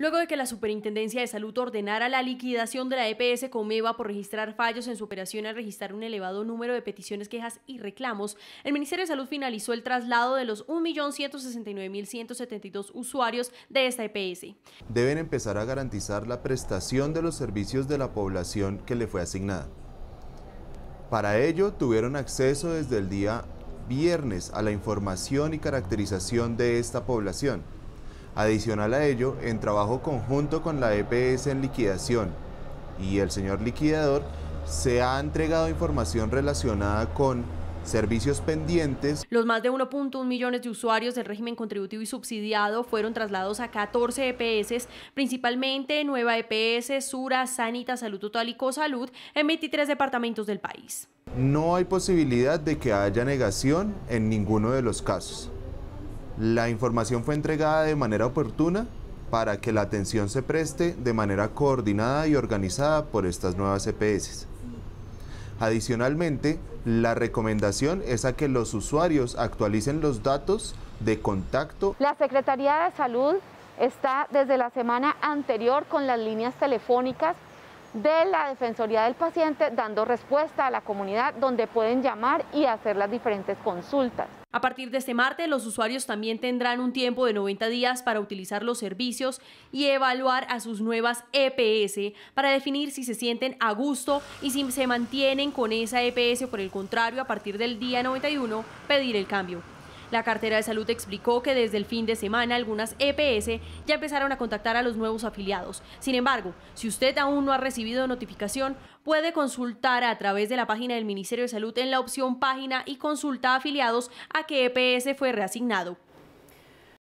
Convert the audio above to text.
luego de que la Superintendencia de Salud ordenara la liquidación de la EPS Comeva por registrar fallos en su operación al registrar un elevado número de peticiones, quejas y reclamos, el Ministerio de Salud finalizó el traslado de los 1.169.172 usuarios de esta EPS. Deben empezar a garantizar la prestación de los servicios de la población que le fue asignada. Para ello tuvieron acceso desde el día viernes a la información y caracterización de esta población Adicional a ello, en trabajo conjunto con la EPS en liquidación y el señor liquidador, se ha entregado información relacionada con servicios pendientes. Los más de 1.1 millones de usuarios del régimen contributivo y subsidiado fueron trasladados a 14 EPS, principalmente Nueva EPS, Sura, Sanita, Salud Total y Cosalud, en 23 departamentos del país. No hay posibilidad de que haya negación en ninguno de los casos. La información fue entregada de manera oportuna para que la atención se preste de manera coordinada y organizada por estas nuevas EPS. Adicionalmente, la recomendación es a que los usuarios actualicen los datos de contacto. La Secretaría de Salud está desde la semana anterior con las líneas telefónicas de la Defensoría del Paciente dando respuesta a la comunidad donde pueden llamar y hacer las diferentes consultas. A partir de este martes, los usuarios también tendrán un tiempo de 90 días para utilizar los servicios y evaluar a sus nuevas EPS para definir si se sienten a gusto y si se mantienen con esa EPS o por el contrario, a partir del día 91, pedir el cambio. La cartera de salud explicó que desde el fin de semana algunas EPS ya empezaron a contactar a los nuevos afiliados. Sin embargo, si usted aún no ha recibido notificación, puede consultar a través de la página del Ministerio de Salud en la opción Página y Consulta afiliados a qué EPS fue reasignado.